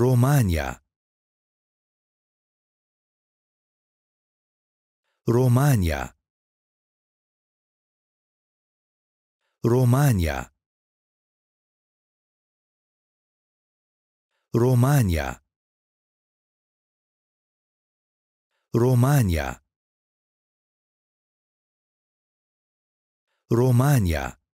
رومانيا رومانيا رومانيا رومانيا رومانيا رومانيا